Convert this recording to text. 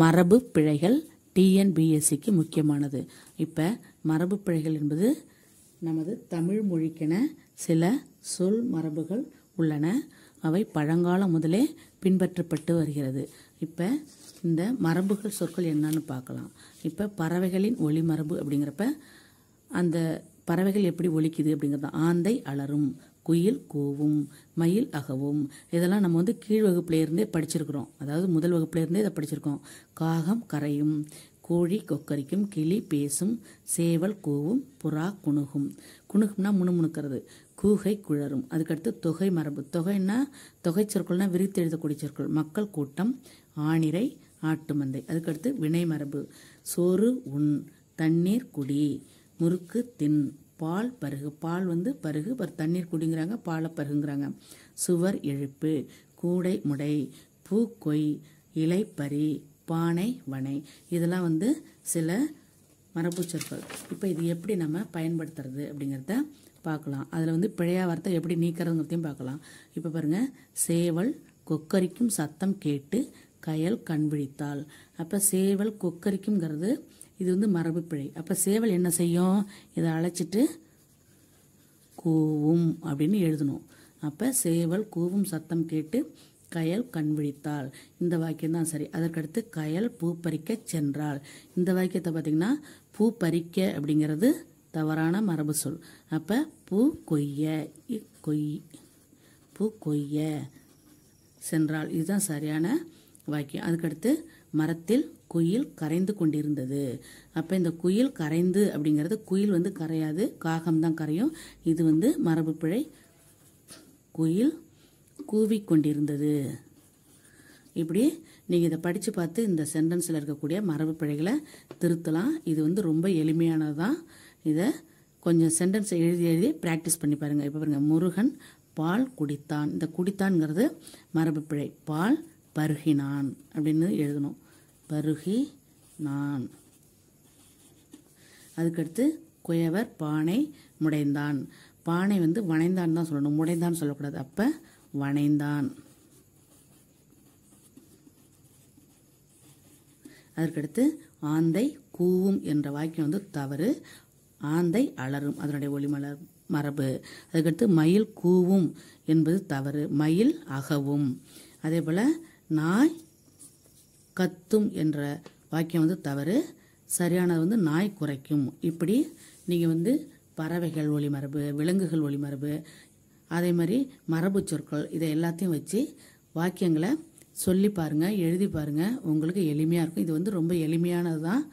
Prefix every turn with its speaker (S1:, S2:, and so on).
S1: மரபு பிழைகள் டிஎன்பிஎஸ்சிக்கு முக்கியமானது இப்போ மரபு பிழைகள் என்பது நமது தமிழ் மொழிக்கென சில சொல் மரபுகள் உள்ளன அவை பழங்காலம் முதலே பின்பற்றப்பட்டு வருகிறது இப்போ இந்த மரபுகள் சொற்கள் என்னன்னு பார்க்கலாம் இப்போ பறவைகளின் ஒளி மரபு அப்படிங்கிறப்ப அந்த பறவைகள் எப்படி ஒழிக்குது அப்படிங்கிறது ஆந்தை அலரும் குயில் கூவும் மயில் அகவும் இதெல்லாம் நம்ம வந்து கீழ் வகுப்புலேருந்தே படிச்சிருக்கிறோம் அதாவது முதல் வகுப்புலேருந்தே இதை படிச்சிருக்கோம் காகம் கரையும் கோழி கொக்கரிக்கும் கிளி பேசும் சேவல் கூவும் புறா குணுகும் குணுகும்னா முணுமுணுக்கிறது கூகை குழரும் அதுக்கடுத்து தொகை மரபு தொகைன்னா தொகை சொற்கள்னா விரித்து எழுதக்கூடிய சொற்கள் மக்கள் கூட்டம் ஆணிரை ஆட்டுமந்தை அதுக்கடுத்து வினை மரபு சோறு உண் தண்ணீர் குடி முறுக்கு தின் பால் பருகு பால் வந்து பருகு தண்ணீர் குடிங்கிறாங்க பாலை பருகுங்கிறாங்க சுவர் எழுப்பு கூடை முடை பூக்கொய் இலைப்பறி பானை வனை இதெல்லாம் வந்து சில மரபுச்சொற்கள் இப்போ இது எப்படி நம்ம பயன்படுத்துறது அப்படிங்கிறத பார்க்கலாம் அதில் வந்து பிழையா வார்த்தை எப்படி நீக்கிறதுங்கிறதையும் பார்க்கலாம் இப்போ பாருங்கள் சேவல் கொக்கரிக்கும் சத்தம் கேட்டு கயல் கண் அப்போ சேவல் கொக்கரிக்குங்கிறது இது வந்து மரபு பிழை அப்போ சேவல் என்ன செய்யும் இதை அழைச்சிட்டு கூவும் அப்படின்னு எழுதணும் அப்போ சேவல் கூவும் சத்தம் கேட்டு கயல் கண் இந்த வாக்கியம் தான் சரி அதற்கடுத்து கயல் பூ பறிக்க சென்றாள் இந்த வாக்கியத்தை பார்த்தீங்கன்னா பூ பறிக்க அப்படிங்கிறது தவறான மரபு சொல் அப்போ பூ கொய்ய கொய் பூ கொய்ய சென்றால் இதுதான் சரியான வாக்கியம் அதுக்கடுத்து மரத்தில் குயில் கரைந்து கொண்டிருந்தது அப்போ இந்த குயில் கரைந்து அப்படிங்கிறது குயில் வந்து கரையாது காகம் தான் கரையும் இது வந்து மரபு பிழை குயில் கூவிக்கொண்டிருந்தது இப்படி நீங்கள் இதை படித்து பார்த்து இந்த சென்டென்ஸில் இருக்கக்கூடிய மரபு பிழைகளை திருத்தலாம் இது வந்து ரொம்ப எளிமையானது தான் இதை கொஞ்சம் சென்டென்ஸை எழுதி எழுதி ப்ராக்டிஸ் பண்ணி பாருங்கள் இப்போ பாருங்கள் முருகன் பால் குடித்தான் இந்த குடித்தான்ங்கிறது மரபு பிழை பால் பருகி நான் அப்படின்னு எழுதணும் பருகி நான் அதுக்கடுத்து குயவர் பானை முடைந்தான் பானை வந்து வனைந்தான் தான் சொல்லணும் முடைந்தான் சொல்லக்கூடாது அப்போ வனைந்தான் அதற்கடுத்து ஆந்தை கூவும் என்ற வாக்கியம் வந்து தவறு ஆந்தை அலரும் அதனுடைய ஒளிமலர் மரபு அதுக்கடுத்து மயில் கூவும் என்பது தவறு மயில் அகவும் அதே போல் நாய் கத்தும் என்ற வாக்கியம் வந்து தவறு சரியானது வந்து நாய் குறைக்கும் இப்படி நீங்கள் வந்து பறவைகள் ஒளிமரபு விலங்குகள் ஒளிமரபு அதே மாதிரி மரபு சொற்கள் இதை எல்லாத்தையும் வச்சு வாக்கியங்களை சொல்லி பாருங்கள் எழுதி பாருங்கள் உங்களுக்கு எளிமையாக இருக்கும் இது வந்து ரொம்ப எளிமையானது தான்